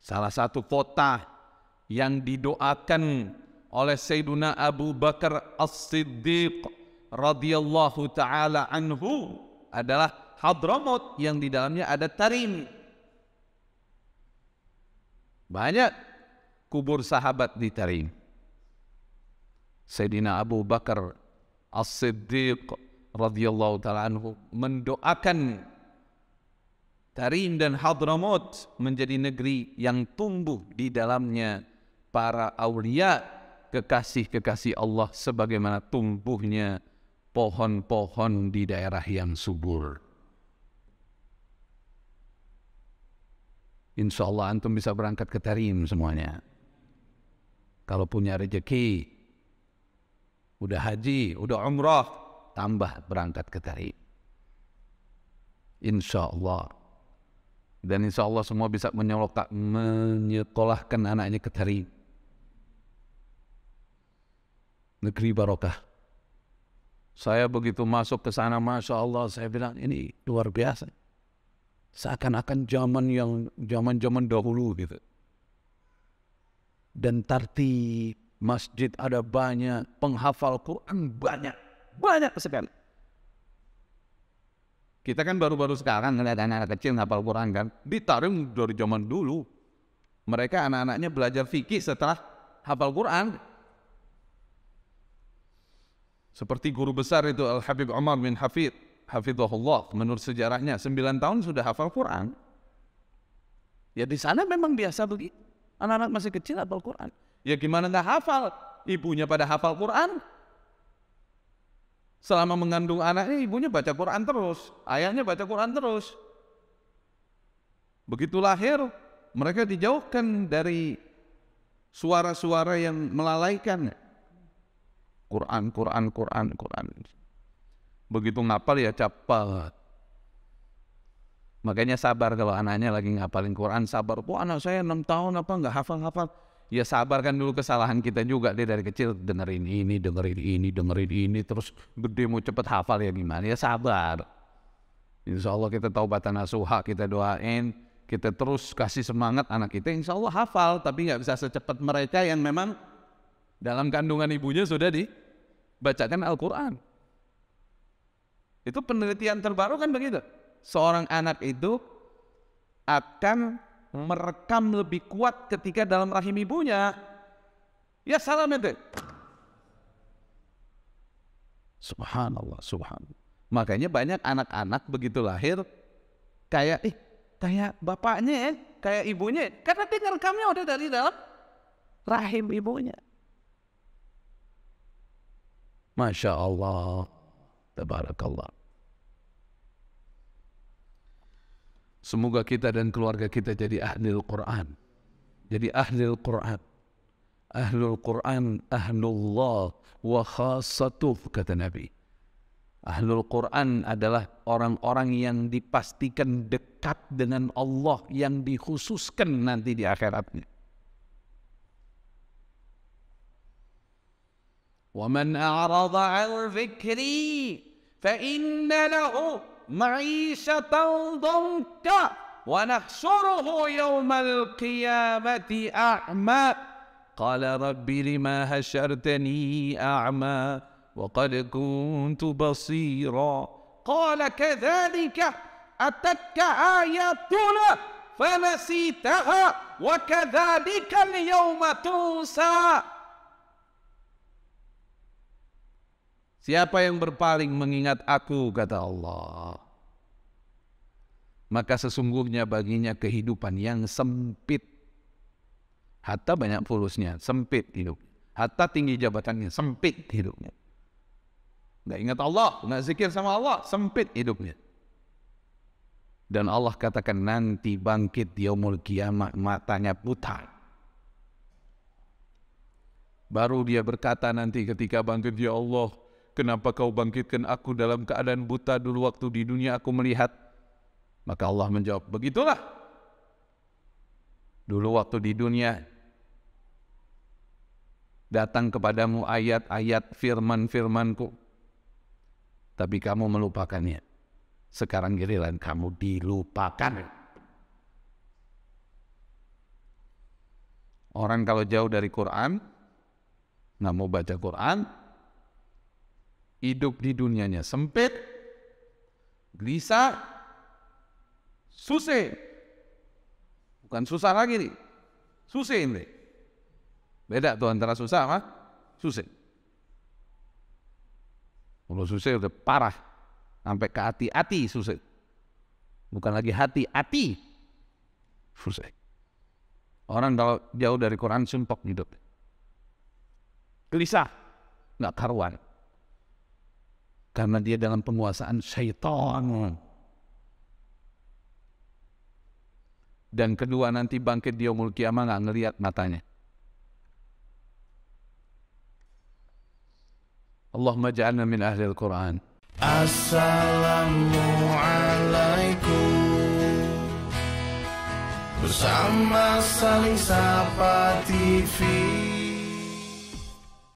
Salah satu kota yang didoakan oleh Sayyiduna Abu Bakar As-Siddiq radhiyallahu taala anhu adalah Hadramaut yang di dalamnya ada Tarim. Banyak kubur sahabat di Tarim. Sayyidina Abu Bakar As-Siddiq radhiyallahu taala anhu mendoakan Tarim dan Hadramaut menjadi negeri yang tumbuh di dalamnya para aulia kekasih-kekasih Allah sebagaimana tumbuhnya pohon-pohon di daerah yang subur. Insya Allah antum bisa berangkat ke Tarim semuanya. Kalau punya rejeki, udah haji, udah umroh, tambah berangkat ke Tarim. Insya Allah dan insya Allah semua bisa menyolokkan menyekolahkan anaknya ke dari negeri barokah. Saya begitu masuk ke sana, Masya Allah, saya bilang ini luar biasa. Seakan-akan zaman yang zaman-zaman dahulu gitu. Dan tartib masjid ada banyak, penghafal Quran banyak, banyak sekali. Kita kan baru-baru sekarang ngeliat anak-anak kecil ngapal Quran kan. Ditarik dari zaman dulu. Mereka anak-anaknya belajar fikih setelah hafal Quran. Seperti guru besar itu Al-Habib Omar bin Hafid. Hafidhullah menurut sejarahnya 9 tahun sudah hafal Quran. Ya di sana memang biasa begitu. Anak-anak masih kecil hafal Quran. Ya gimana nggak hafal? Ibunya pada hafal Quran, selama mengandung anaknya ibunya baca Quran terus, ayahnya baca Quran terus. Begitu lahir, mereka dijauhkan dari suara-suara yang melalaikan. Quran, Quran, Quran, Quran. Begitu ngapal ya cepat. Makanya sabar kalau anaknya lagi ngapalin Quran, sabar. Wah anak saya 6 tahun apa nggak hafal-hafal ya sabarkan dulu kesalahan kita juga deh dari kecil dengerin ini, dengerin ini, dengerin ini, terus gede mau cepet hafal ya gimana? Ya sabar. Insya Allah kita tahu taubatan nasuha, kita doain, kita terus kasih semangat anak kita, insya Allah hafal, tapi nggak bisa secepat mereka yang memang dalam kandungan ibunya sudah dibacakan Al-Quran. Itu penelitian terbaru kan begitu. Seorang anak itu akan merekam lebih kuat ketika dalam rahim ibunya. Ya salam ente. Subhanallah, subhanallah. Makanya banyak anak-anak begitu lahir kayak eh, kayak bapaknya ya, kayak ibunya. Karena dia ngerekamnya udah dari dalam rahim ibunya. Masya Allah. Tabarakallah. Semoga kita dan keluarga kita jadi ahlul Quran. Jadi ahlul Quran. Ahlul Quran, ahlullah wa khasatuh, kata Nabi. Ahlul Quran adalah orang-orang yang dipastikan dekat dengan Allah yang dikhususkan nanti di akhiratnya. وَمَنْ أَعْرَضَ فَإِنَّ لَهُ معيشة ضنكا ونحشره يوم القيامة أعمى قال رب لما هشرتني أعمى وقد كنت بصيرا قال كذلك أتتك آياتنا فنسيتها وكذلك اليوم تنسى Siapa yang berpaling mengingat aku, kata Allah. Maka sesungguhnya baginya kehidupan yang sempit. Hatta banyak fulusnya, sempit hidup. Hatta tinggi jabatannya, sempit hidupnya. Nggak ingat Allah, nggak zikir sama Allah, sempit hidupnya. Dan Allah katakan nanti bangkit yaumul kiamat matanya buta. Baru dia berkata nanti ketika bangkit, Ya Allah, Kenapa kau bangkitkan aku dalam keadaan buta dulu waktu di dunia aku melihat? Maka Allah menjawab, begitulah. Dulu waktu di dunia datang kepadamu ayat-ayat firman-firmanku. Tapi kamu melupakannya. Sekarang giliran kamu dilupakan. Orang kalau jauh dari Quran, nggak mau baca Quran, hidup di dunianya sempit, gelisah, susah. Bukan susah lagi nih, susah ini. Beda tuh antara susah sama susah. Kalau susah udah parah, sampai ke hati-hati susah. Bukan lagi hati-hati, susah. Orang kalau jauh dari Quran sempok hidup. Gelisah, nggak karuan karena dia dalam penguasaan syaitan. Dan kedua nanti bangkit dia mulki kiamah nggak ngelihat matanya. Allahumma ja'alna min ahli al-Quran. Assalamualaikum Bersama saling sapa TV